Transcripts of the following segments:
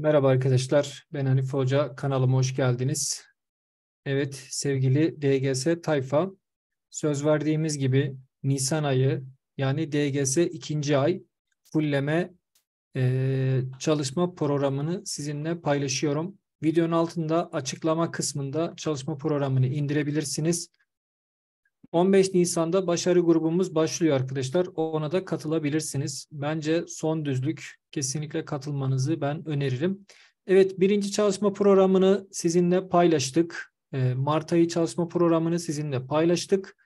Merhaba arkadaşlar, ben Hanif Hoca, kanalıma hoş geldiniz. Evet, sevgili DGS Tayfa, söz verdiğimiz gibi Nisan ayı yani DGS ikinci ay fulleme e, çalışma programını sizinle paylaşıyorum. Videonun altında açıklama kısmında çalışma programını indirebilirsiniz. 15 Nisan'da başarı grubumuz başlıyor arkadaşlar. Ona da katılabilirsiniz. Bence son düzlük kesinlikle katılmanızı ben öneririm. Evet birinci çalışma programını sizinle paylaştık. Ee, Mart ayı çalışma programını sizinle paylaştık.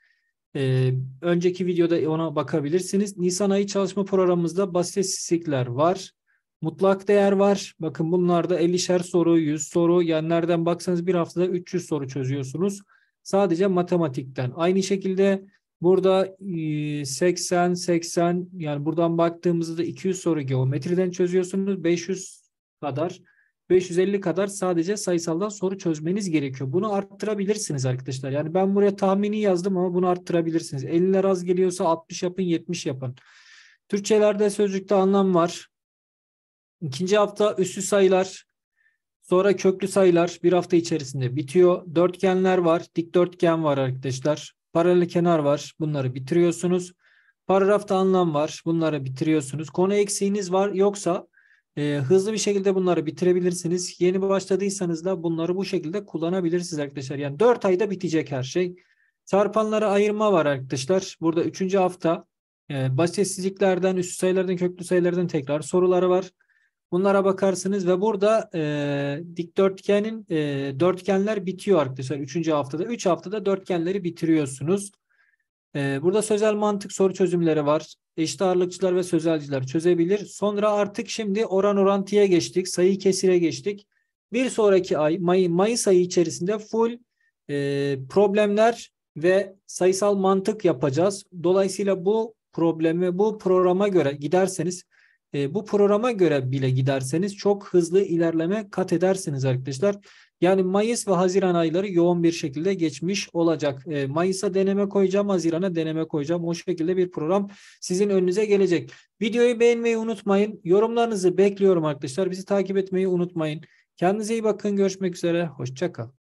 Ee, önceki videoda ona bakabilirsiniz. Nisan ayı çalışma programımızda basit istatistikler var. Mutlak değer var. Bakın bunlarda 50'şer soru, 100 soru. Yani nereden baksanız bir haftada 300 soru çözüyorsunuz. Sadece matematikten. Aynı şekilde burada 80, e, 80 yani buradan baktığımızda 200 soru geometriden çözüyorsunuz. 500 kadar 550 kadar sadece sayısaldan soru çözmeniz gerekiyor. Bunu arttırabilirsiniz arkadaşlar. Yani ben buraya tahmini yazdım ama bunu arttırabilirsiniz. 50'ler az geliyorsa 60 yapın, 70 yapın. Türkçelerde sözcükte anlam var. İkinci hafta üssü sayılar. Sonra köklü sayılar bir hafta içerisinde bitiyor. Dörtgenler var, dikdörtgen var arkadaşlar. Paralel kenar var, bunları bitiriyorsunuz. Paragrafta anlam var, bunları bitiriyorsunuz. Konu eksiğiniz var, yoksa e, hızlı bir şekilde bunları bitirebilirsiniz. Yeni başladıysanız da bunları bu şekilde kullanabilirsiniz arkadaşlar. Yani 4 ayda bitecek her şey. Çarpanlara ayırma var arkadaşlar. Burada 3. hafta e, basitsizliklerden, üst sayılardan, köklü sayılardan tekrar soruları var. Bunlara bakarsınız ve burada e, dikdörtgenin e, dörtgenler bitiyor arkadaşlar. Üçüncü haftada. Üç haftada dörtgenleri bitiriyorsunuz. E, burada sözel mantık soru çözümleri var. Eşit ağırlıkçılar ve sözelciler çözebilir. Sonra artık şimdi oran orantıya geçtik. Sayı kesire geçtik. Bir sonraki ay May, Mayıs ayı içerisinde full e, problemler ve sayısal mantık yapacağız. Dolayısıyla bu problemi bu programa göre giderseniz e, bu programa göre bile giderseniz çok hızlı ilerleme kat edersiniz arkadaşlar. Yani Mayıs ve Haziran ayları yoğun bir şekilde geçmiş olacak. E, Mayıs'a deneme koyacağım, Haziran'a deneme koyacağım. O şekilde bir program sizin önünüze gelecek. Videoyu beğenmeyi unutmayın. Yorumlarınızı bekliyorum arkadaşlar. Bizi takip etmeyi unutmayın. Kendinize iyi bakın. Görüşmek üzere. Hoşçakal.